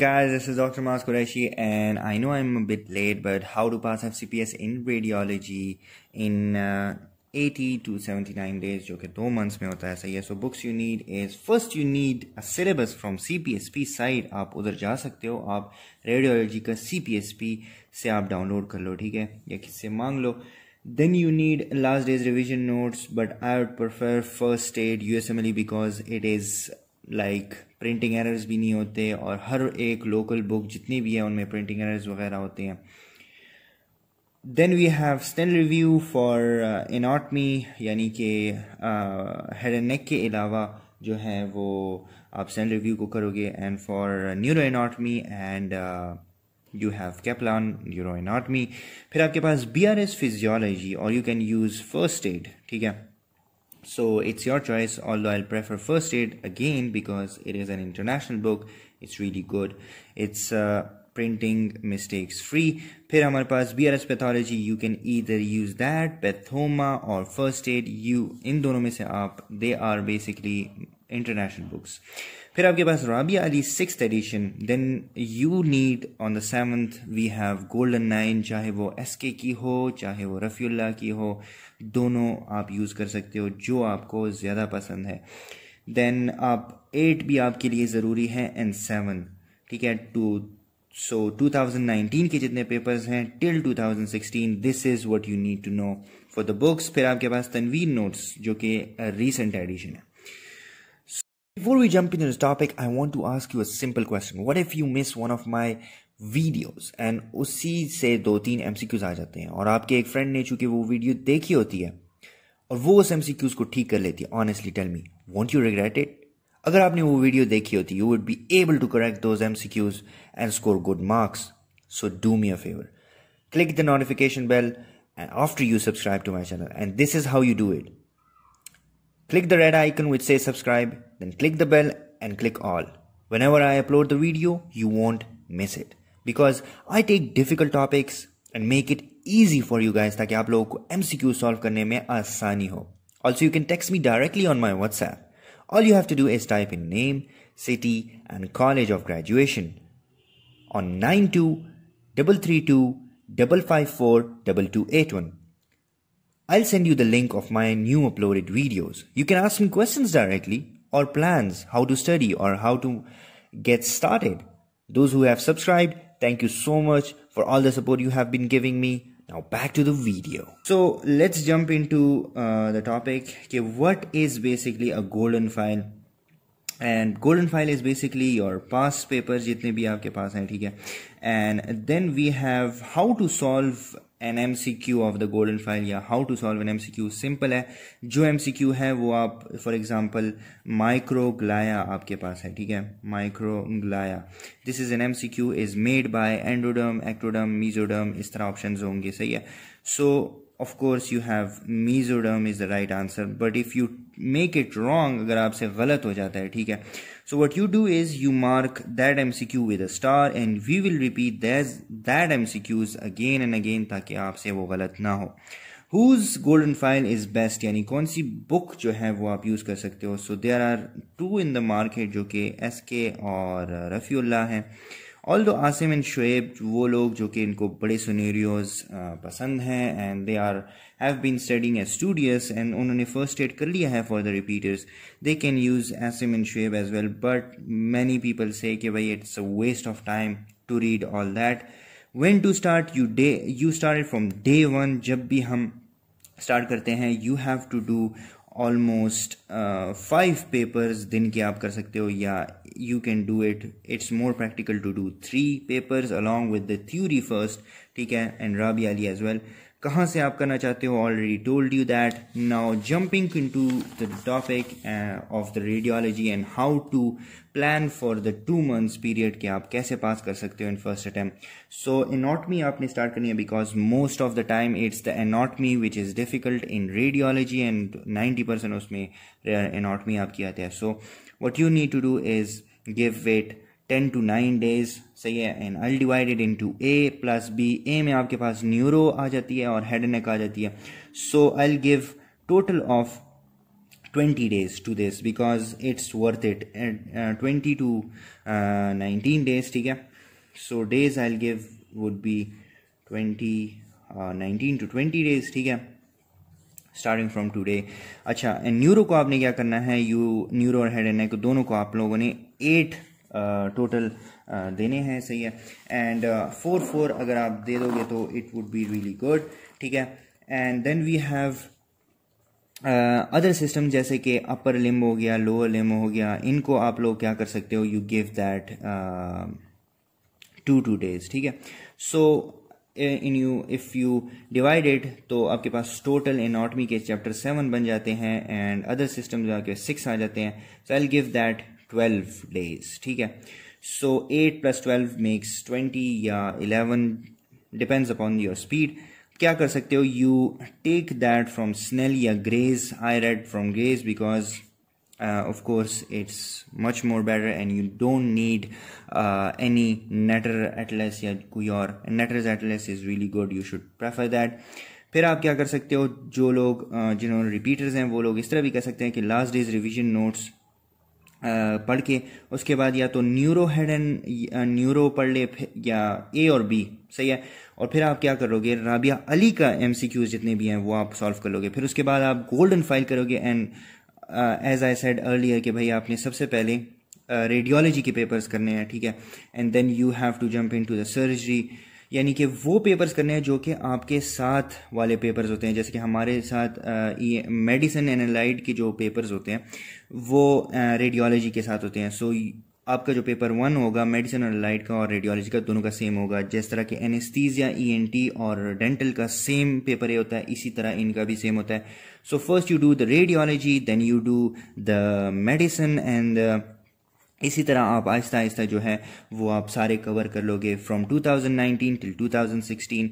گز doctors Qureshi and I know I'm with late but how do pass he P S in radiology in eighty to seventy nine days جو کہ دو months میں ہوتا ہے سہی ہے so books first you need syllabus from C P S P side آپ ادھر جا سکتے ہو آپ ریڈیوجی کا سی پی ایس پی سے آپ ڈاؤن لوڈ کر لو ٹھیک ہے یا کس سے مانگ لو then you need last as revision notes but I would prefer first aid U S M L E because it is like printing errors بھی نہیں ہوتے اور ہر ایک لوکل بک جتنی بھی ہے ان میں پرنٹنگ ایررز وغیرہ ہوتے ہیں then we have seen review for anatomy یعنی کہ ہیڈ اینڈ نیک کے علاوہ جو ہے وہ آپ سینڈ ریویو کو کرو گے and for neuro anatomy and you have Kaplan neuro anatomy پھر آپ کے پاس بی آر ایس فزیولوجی اور you can use first aid ٹھیک ہے so it's your choice all love I first aid again because it is an international book it's ready good it's per free پھر ہمارے پاس B R S pathology you can either use that Pathoma اور first aid you ان دونوں میں سے آپ they are basically international books پھر آپ کے پاس Rabia Ali six edition then you need on the seventh we have golden nine چاہے وہ ایس کے کی ہو چاہے وہ رفیع اللہ کی ہو دونوں آپ یوز کر سکتے ہو جو آپ کو زیادہ پسند ہے دین آپ ایٹ بھی آپ کے لیے ضروری ہے اینڈ سیون ٹھیک ہے to two so thousand nineteen کے جتنے پیپرز ہیں till two thousand sixteen this is what you need to know for the books پھر آپ کے پاس تنویر نوٹس جو کہ ریسنٹ ایڈیشن ہے Before we jump into this topic, I want to ask you a simple question. What if you miss one of my videos and اسی سے دو تین ایم سی کیوز آ جاتے ہیں اور آپ کے ایک فرینڈ نے چونکہ وہ ویڈیو دیکھی ہوتی ہے اور وہ اس ایم سی کیوز کو ٹھیک کر لیتی ہے honestly tell me want you regret it اگر آپ نے وہ ویڈیو دیکھی ہوتی you would be able to correct those M C Qs and score good marks so do me a favour click the notification bell and after you subscribe to my channel and this is how you do it click the red icon which سے subscribe then click the bell and click all when ever I upload the video you want miss it back I take difficult topics and make it easy for you guys تاکہ آپ لوگوں کو M C کیو solve کرنے میں آسانی ہو also you can text me directly on my WhatsApp all you have to do is type in name city and college of graduation on nine three two double five four double two eight one plans how to study اور how to get start for me now back to the video jump in topic what is basically golden file golden file is basically pass paper جتنے بھی آپ کے پاس ہیں ٹھیک ہے an M C Q of the golden file یا how to solve an M C Q simple ہے جو ایم سی کیو ہے وہ آپ فار ایگزامپل مائکرو گلایا آپ کے پاس ہے ٹھیک ہے micro glia this is an M C Q is made by endoderm ectoderm mesoderm اس طرح آپشنز ہوں گے صحیح ہے so of course you have mesoderm is the right answer but if you make it wrong اگر آپ سے غلط ہو جاتا ہے ٹھیک ہے so what you do is you mark that M C Q with a star and we will repeat that M C Qs again and again تاکہ آپ سے وہ غلط نہ ہو whose golden file is best یعنی کون سی بک جو ہے وہ آپ یوز کر سکتے ہو so there are two in the market جو کہ ایس کے اور رفیع اللہ ہیں آل دو آسم اینڈ شعیب وہ لوگ جو کہ ان کو بڑے سنیریوز پسند ہیں and they are have been studying a studies and انہوں نے فرسٹ ایڈ کر لیا ہے for the repeaters they can use Asim and Shoaib as well but many people say کہ بھائی it's a waste of time to read all that when to start you you day start from day one جب بھی ہم start کرتے ہیں you have to do almost five papers دن کے آپ کر سکتے ہو یا you can do it it's more practical to do three papers along with the theory first ٹھیک ہے and Rabi Ali as well کہاں سے آپ کرنا چاہتے ہو already told you that now jumping into the topic of the radiology and how to plan for the two months period کہ آپ کیسے پاس کر سکتے ہو in first attempt so anatomy آپ نے اسٹارٹ کرنی ہے because most of the time it's the anatomy which is difficult in radiology and ninety percent اس میں اناٹمی uh, آپ کی آتے ہے so what you need to do is give weight ten to nine days صحیح ہے اے plus be اے میں آپ کے پاس نیورو آ جاتی ہے اور ہیڈ نیک آ جاتی ہے so I give total of twenty days to this because it's it twenty to nineteen days ٹھیک ہے so days I give would be twenty nineteen to twenty days ٹھیک ہے اسٹارٹنگ فرام ٹو ڈے اچھا neuro کو آپ نے کیا کرنا ہے یو نیورو اور ہیڈ اینڈ نیک دونوں کو آپ لوگوں نے ایٹ ٹوٹل دینے ہیں صحیح ہے اینڈ فور فور اگر آپ دے دو گے تو it would be really good ٹھیک ہے and then we have other system جیسے کہ اپر لمب ہو گیا لوور لمب ہو گیا ان کو آپ لوگ کیا کر سکتے ہو you give that to two days ٹھیک ہے so in you if you divided تو آپ کے پاس ٹوٹل اناٹمی کے چیپٹر سیون بن جاتے ہیں اینڈ ادر سسٹم جو کے سکس آ جاتے ہیں so I give that twelve days ٹھیک ہے so eight plus twelve max twenty یا eleven depends upon your speed کیا کر سکتے ہو you take that from Snell یا Gray's I read from Gray's because of course it's much more better and you don't need any Netter at all good you should prefer that پھر آپ کیا کر سکتے ہو جو لوگ uh, جنہوں نے ریپیٹرز ہیں وہ لوگ اس طرح بھی کہہ سکتے ہیں کہ لاسٹ ڈیز ریویژن نوٹس پڑھ کے اس کے بعد یا تو نیورو ہیڈ اینڈ نیورو پڑھ لے یا اے اور بی صحیح ہے اور پھر آپ کیا کرو گے رابعہ علی کا ایم سی کیوز جتنے بھی ہیں وہ آپ سالو کر لو گے پھر اس کے بعد آپ گولڈن فائل کرو گے and as I said early کہ بھائی آپ نے سب سے پہلے ریڈیولوجی کے پیپرز کرنے ہیں ٹھیک ہے and then you have to jump into the surgery یعنی کہ وہ پیپرز کرنے ہیں جو کہ آپ کے ساتھ والے پیپرز ہوتے ہیں جیسے کہ ہمارے ساتھ میڈیسن اینڈ کی کے جو پیپرز ہوتے ہیں وہ ریڈیالوجی کے ساتھ ہوتے ہیں سو آپ کا جو پیپر ون ہوگا میڈیسن اور لائٹ کا اور ریڈیالوجی کا دونوں کا سیم ہوگا جیس طرح کہ انستیزیا ای این ٹی اور ڈینٹل کا سیم پیپر یہ ہوتا ہے اسی طرح ان کا بھی سیم ہوتا ہے so first you do the radiology then you do the medicine and اسی طرح آپ آہستہ آہستہ جو ہے وہ آپ سارے کور کر لو گے فرام till 2016 ٹل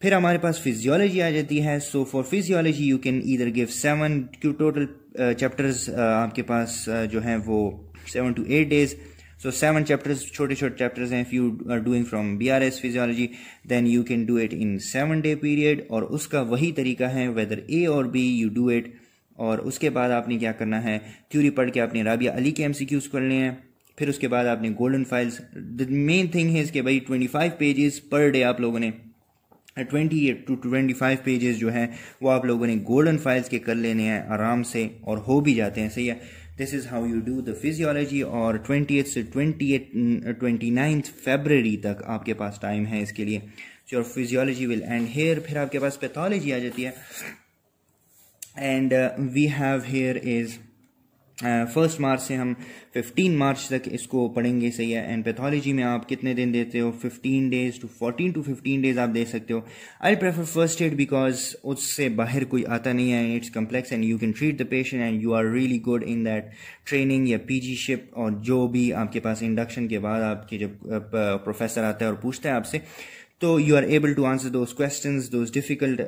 پھر ہمارے پاس فزیولوجی آ جاتی ہے so for physiology you can either give seven chapters آپ کے پاس uh, جو ہیں وہ seven to eight days so seven chapters چھوٹے چھوٹے chapters ہیں then you can do it in seven day period اور اس کا وہی طریقہ ہے ویدر اے اور بی یو ڈو it اور اس کے بعد آپ نے کیا کرنا ہے تھیوری پڑھ کے آپ نے رابعہ علی کے ایم سی کیوز کر لینے ہیں پھر اس کے بعد آپ نے golden files the main thing ہے اس کے بھائی twenty five pages per day آپ لوگوں نے twenty two twenty five pages جو ہیں وہ آپ لوگوں نے گولڈن فائلس کے کر لینے ہیں آرام سے اور ہو بھی جاتے ہیں صحیح ہے this is how you do the physiology اور ٹوئنٹی ایٹ سے twenty eight twenty ninth February تک آپ کے پاس ٹائم ہے اس کے لیے فزیولوجی ول اینڈ ہیئر پھر آپ کے پاس پیتھولوجی آ جاتی ہے and we have here is first March سے ہم ففٹین مارچ تک اس کو پڑھیں گے صحیح ہے اینڈ پیتھولوجی میں آپ کتنے دن دیتے ہو fifteen days to fourteen to fifteen days آپ دے سکتے ہو I prefer first aid because اس سے باہر کوئی آتا نہیں ہے and complex and you can treat the patient and you are really good in that training یا پی جی شپ اور جو بھی آپ کے پاس انڈکشن کے بعد آپ کے جب پروفیسر uh, آتا ہے اور پوچھتا ہے آپ سے تو you are able to answer those questions questions those those difficult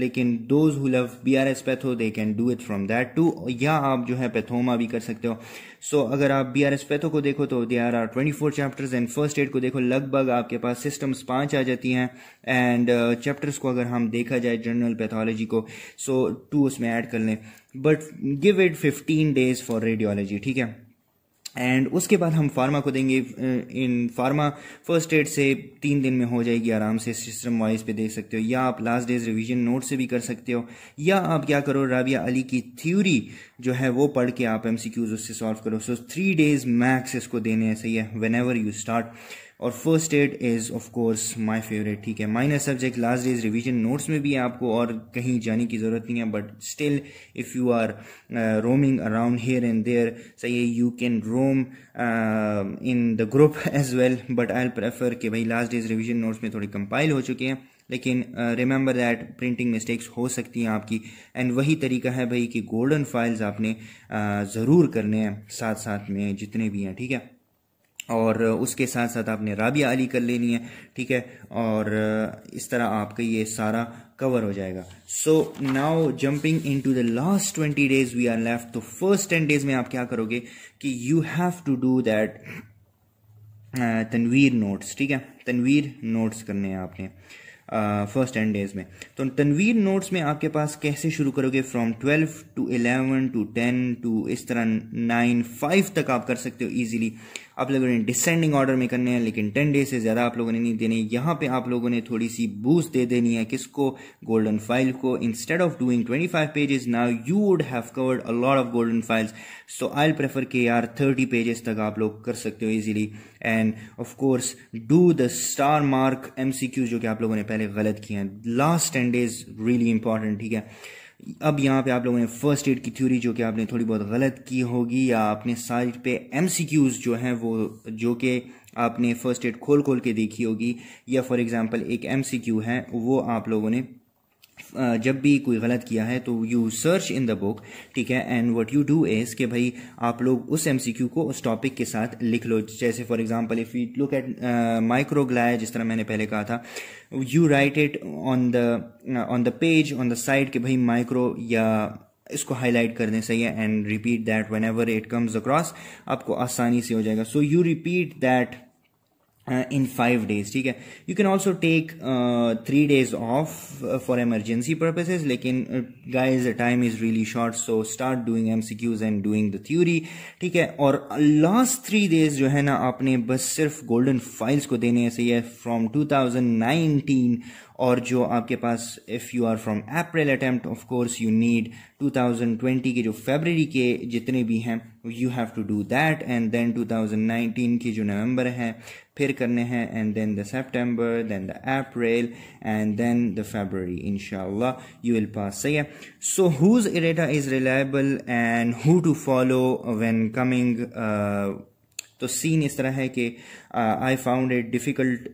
لیکن ہو لو B R S patho they can do it from that too یا آپ جو ہے پیتھوما بھی کر سکتے ہو سو so, اگر آپ بی آر ایس پیتھو کو دیکھو تو they are are twenty four chapters and first aid کو دیکھو لگ بھگ آپ کے پاس سسٹمز پانچ آ جاتی ہیں اینڈ چیپٹرس uh, کو اگر ہم دیکھا جائے جنرل پیتھالوجی کو سو so, ٹو اس میں ایڈ کر لیں but give it fifteen days for radiology ٹھیک ہے اینڈ اس کے بعد ہم فارما کو دیں گے ان فارما فرسٹ ایڈ سے تین دن میں ہو جائے گی آرام سے سسٹم وائز پہ دیکھ سکتے ہو یا آپ لاسٹ ڈیز ریویژن نوٹ سے بھی کر سکتے ہو یا آپ کیا کرو رابعہ علی کی تھیوری جو ہے وہ پڑھ کے آپ ایم سی کیوز اس سے سالو کرو سو تھری ڈیز میکس اس کو دینے ہے وین ایور یو اسٹارٹ اور first aid is of course my favourite ٹھیک ہے minor subject last days revision notes میں بھی آپ کو اور کہیں جانے کی ضرورت نہیں ہے but still if you are roaming around here and there صحیح you can roam in the group as well but I prefer کہ بھائی لاسٹ ڈیز ریویژن نوٹس میں تھوڑے کمپائل ہو چکے ہیں لیکن ریمبر دیٹ پرنٹنگ مسٹیکس ہو سکتی ہیں آپ کی اینڈ وہی طریقہ ہے بھائی کہ گولڈن فائلز آپ نے uh, ضرور کرنے ہیں ساتھ ساتھ میں جتنے بھی ہیں ٹھیک ہے اور اس کے ساتھ ساتھ آپ نے رابعہ علی کر لینی ہے ٹھیک ہے اور اس طرح آپ کا یہ سارا کور ہو جائے گا so now jumping into the last twenty days we are left تو فرسٹ میں آپ کیا کرو گے کہ you have to do that Tanveer notes ٹھیک ہے تنویر نوٹس کرنے ہیں آپ نے فرسٹ ٹین ڈیز میں تو تنویر نوٹس میں آپ کے پاس کیسے شروع کرو گے from twelve to eleven to ten to اس طرح نائن فائف تک آپ کر سکتے ہو ایزیلی آپ لوگوں نے ڈسینڈنگ آرڈر میں کرنے ہیں لیکن ٹین ڈے سے زیادہ آپ لوگوں نے نہیں دینے یہاں پہ آپ لوگوں نے تھوڑی سی بوس دے دینی ہے کس کو گولڈن فائل کو instead of doing twenty five pages نا you would have covered of golden files so I prefer کے یار تھرٹی پیجز تک آپ لوگ کر سکتے ہو easily and of course do the star mark M C Q جو کہ آپ لوگوں نے پہلے غلط کیے ہیں last ten days really important ٹھیک ہے اب یہاں پہ آپ لوگوں نے فرسٹ ایڈ کی تھیوری جو کہ آپ نے تھوڑی بہت غلط کی ہوگی یا آپ نے سائٹ پہ ایم سی کیوز جو ہیں وہ جو کہ آپ نے فرسٹ ایڈ کھول کھول کے دیکھی ہوگی یا فار ایگزامپل ایک ایم سی کیو ہے وہ آپ لوگوں نے جب بھی کوئی غلط کیا ہے تو you search in the book ٹھیک ہے and what you do is کہ بھائی آپ لوگ اس ایم سی کیو کو اس ٹاپک کے ساتھ لکھ لو جیسے for example if you look at microglia جس طرح میں نے پہلے کہا تھا you write it on the on the page on the side کہ بھائی مائکرو یا اس کو ہائی لائٹ کرنے صحیح ہے and repeat that whenever it comes across آپ کو آسانی سے ہو جائے گا so you repeat that in five days ٹھیک ہے you can also take three days off for emergency purposes لیکن time is short so start doing doing M C Qs and the theory ٹھیک ہے اور لاسٹ تھری ڈیز جو ہے نا آپ نے بس صرف گولڈن فائلس کو دینے سے یہ فرام ٹو تھاؤزینڈ نائنٹین اور جو آپ کے پاس if you are from April attempt of course you need two thousand twenty کے جو فیبرری کے جتنے بھی ہیں you have to do that and then two thousand nineteen کی جو نومبر ہیں پھر کرنے ہیں and then the September then the April and then the February ان شاء اللہ یو ول پاس صحیح ہے so whose data is reliable and how to follow when coming تو سین اس طرح ہے کہ I found it difficult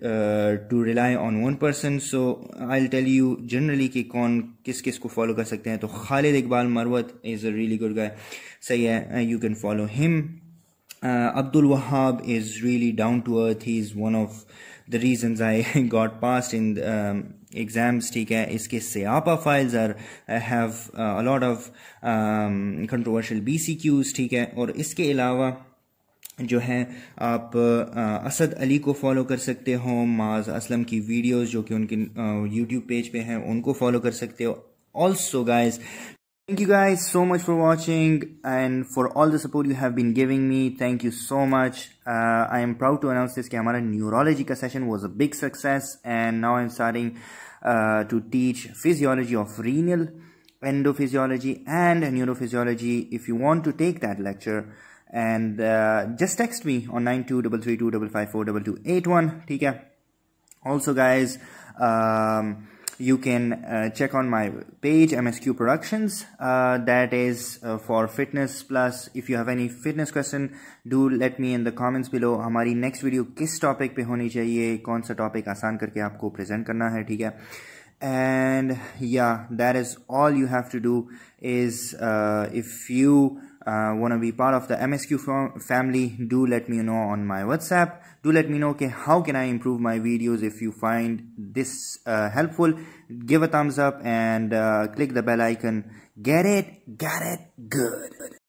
to rely on one person so I tell you generally کہ کون کس کس کو فالو کر سکتے ہیں تو خالد اقبال مروت از اے گڈ گائے صحیح ہے یو کین فالو ہم uh, Abdul Wahab is really down to earth. He's one of the reasons I got passed in the um, exams. Iske se APA files are, have uh, a lot of um, controversial BCQs. Or iske ilawa. جو ہے آپ اسد علی کو follow کر سکتے ہو ماز اسلم کی videos جو کہ ان کے یوٹیوب پیج پہ ہیں ان کو فالو کر سکتے ہو also guys thank you guys so much for watching and for all the you have being me thank you so much I am proud to announce this ہمارا نیورالوجی کا session was a big success and now starting to teach physiology of renal endo physiology and neuro physiology if you want to take lecture and just text me on nine two double three two double five four double two eight one ٹھیک ہے also guys you can uh, check on my page msq productions uh, that is uh, for fitness plus if you have any fitness question do let me in the comments below ہماری next video کس topic پہ ہونی چاہیے کون سا topic آسان کر کے آپ کو present کرنا ہے ٹھیک ہے اینڈ یا there is all you have to do is if you one of the part of the M S کو from family do let me know on my WhatsApp do let me know کہ how can I improve my videos if you find this helpful give a thumbs up and click the bell icon گیر